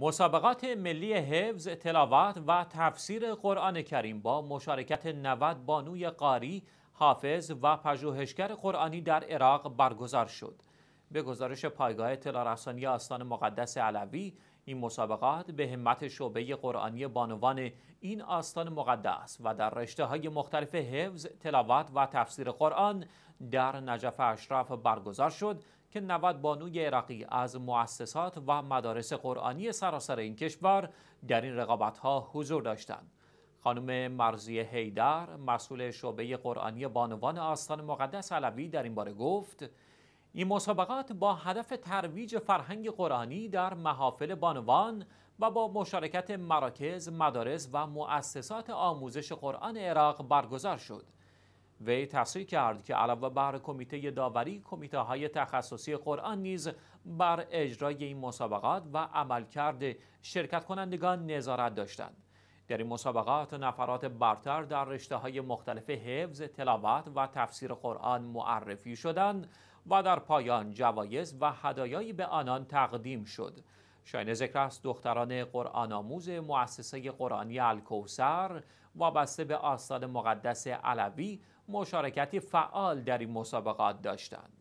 مسابقات ملی حفظ، تلاوت و تفسیر قرآن کریم با مشارکت 90 بانوی قاری، حافظ و پژوهشگر قرآنی در عراق برگزار شد. به گزارش پایگاه اطلاع آستان مقدس علوی این مسابقات به همت شعبه قرآنی بانوان این آستان مقدس و در رشته های مختلف حفظ، تلاوت و تفسیر قرآن در نجف اشرف برگزار شد که 90 بانوی عراقی از مؤسسات و مدارس قرآنی سراسر این کشور در این رقابت ها حضور داشتند. خانم مرزی هیدر مسئول شعبه قرآنی بانوان آستان مقدس علوی در این باره گفت این مسابقات با هدف ترویج فرهنگ قرآنی در محافل بانوان و با مشارکت مراکز، مدارس و مؤسسات آموزش قرآن عراق برگزار شد. وی تصریح کرد که علاوه بر کمیته داوری کمیته های تخصصی قرآن نیز بر اجرای این مسابقات و عملکرد شرکت کنندگان نظارت داشتند. در این مسابقات نفرات برتر در رشته های مختلف حفظ، تلاوت و تفسیر قرآن معرفی شدند و در پایان جوایز و هدایایی به آنان تقدیم شد. شاین ذکر است دختران قرآن آموز مؤسسه قرآنی الکوسر و به آستان مقدس علوی مشارکتی فعال در این مسابقات داشتند.